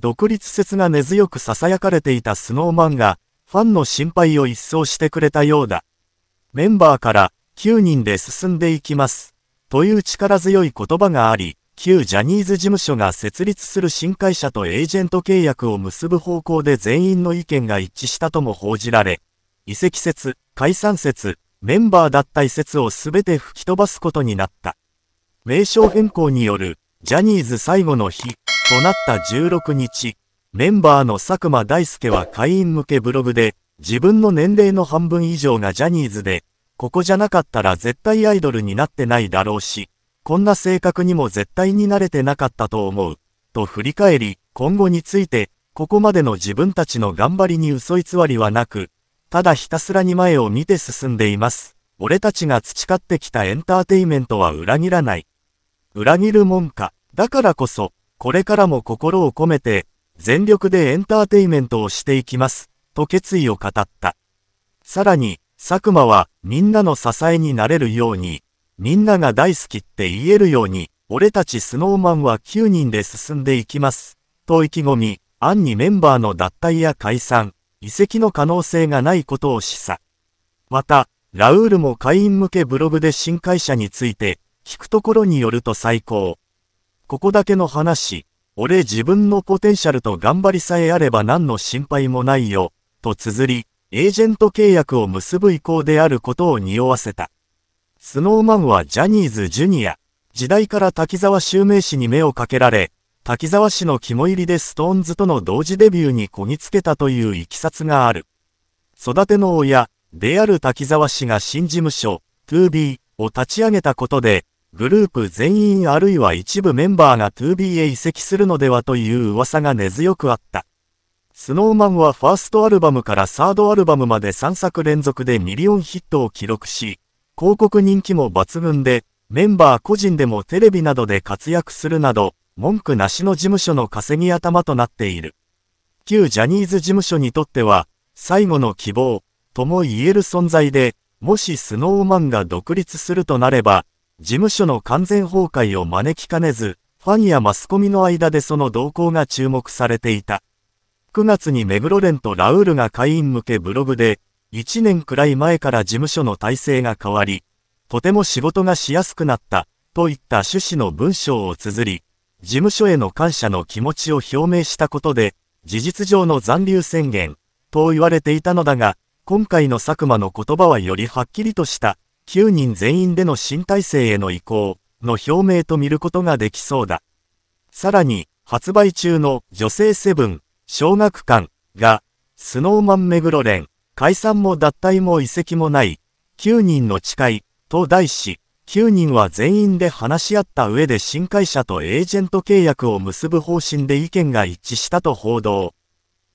独立説が根強く囁かれていたスノーマンが、ファンの心配を一掃してくれたようだ。メンバーから、9人で進んでいきます。という力強い言葉があり、旧ジャニーズ事務所が設立する新会社とエージェント契約を結ぶ方向で全員の意見が一致したとも報じられ、移籍説、解散説、メンバー脱退説を全て吹き飛ばすことになった。名称変更による、ジャニーズ最後の日となった16日、メンバーの佐久間大介は会員向けブログで、自分の年齢の半分以上がジャニーズで、ここじゃなかったら絶対アイドルになってないだろうし、こんな性格にも絶対に慣れてなかったと思う、と振り返り、今後について、ここまでの自分たちの頑張りに嘘偽りはなく、ただひたすらに前を見て進んでいます。俺たちが培ってきたエンターテイメントは裏切らない。裏切るもんか。だからこそ、これからも心を込めて、全力でエンターテイメントをしていきます、と決意を語った。さらに、佐久間は、みんなの支えになれるように、みんなが大好きって言えるように、俺たちスノーマンは9人で進んでいきます、と意気込み、暗にメンバーの脱退や解散、移籍の可能性がないことを示唆。また、ラウールも会員向けブログで新会社について、聞くところによると最高。ここだけの話、俺自分のポテンシャルと頑張りさえあれば何の心配もないよ、と綴り、エージェント契約を結ぶ意向であることを匂わせた。スノーマンはジャニーズジュニア、時代から滝沢襲名氏に目をかけられ、滝沢氏の肝入りでストーンズとの同時デビューにこぎつけたといういきさつがある。育ての親、である滝沢氏が新事務所、2B を立ち上げたことで、グループ全員あるいは一部メンバーが 2B へ移籍するのではという噂が根強くあった。スノーマンはファーストアルバムからサードアルバムまで3作連続でミリオンヒットを記録し、広告人気も抜群で、メンバー個人でもテレビなどで活躍するなど、文句なしの事務所の稼ぎ頭となっている。旧ジャニーズ事務所にとっては、最後の希望、とも言える存在で、もしスノーマンが独立するとなれば、事務所の完全崩壊を招きかねず、ファンやマスコミの間でその動向が注目されていた。9月に目黒蓮とラウールが会員向けブログで、1年くらい前から事務所の体制が変わり、とても仕事がしやすくなった、といった趣旨の文章を綴り、事務所への感謝の気持ちを表明したことで、事実上の残留宣言、と言われていたのだが、今回の佐久間の言葉はよりはっきりとした9人全員での新体制への移行の表明と見ることができそうだ。さらに、発売中の女性セブン、小学館が、スノーマン目黒連、解散も脱退も移籍もない、9人の誓い、と題し、9人は全員で話し合った上で新会社とエージェント契約を結ぶ方針で意見が一致したと報道。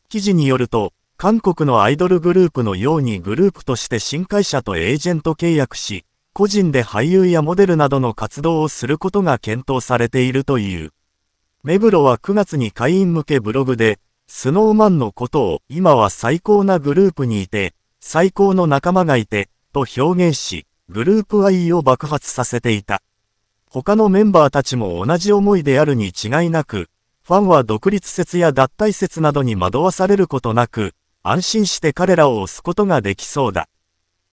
記事によると、韓国のアイドルグループのようにグループとして新会社とエージェント契約し、個人で俳優やモデルなどの活動をすることが検討されているという。目黒は9月に会員向けブログで、スノーマンのことを今は最高なグループにいて、最高の仲間がいて、と表現し、グループ愛を爆発させていた。他のメンバーたちも同じ思いであるに違いなく、ファンは独立説や脱退説などに惑わされることなく、安心して彼らを押すことができそうだ。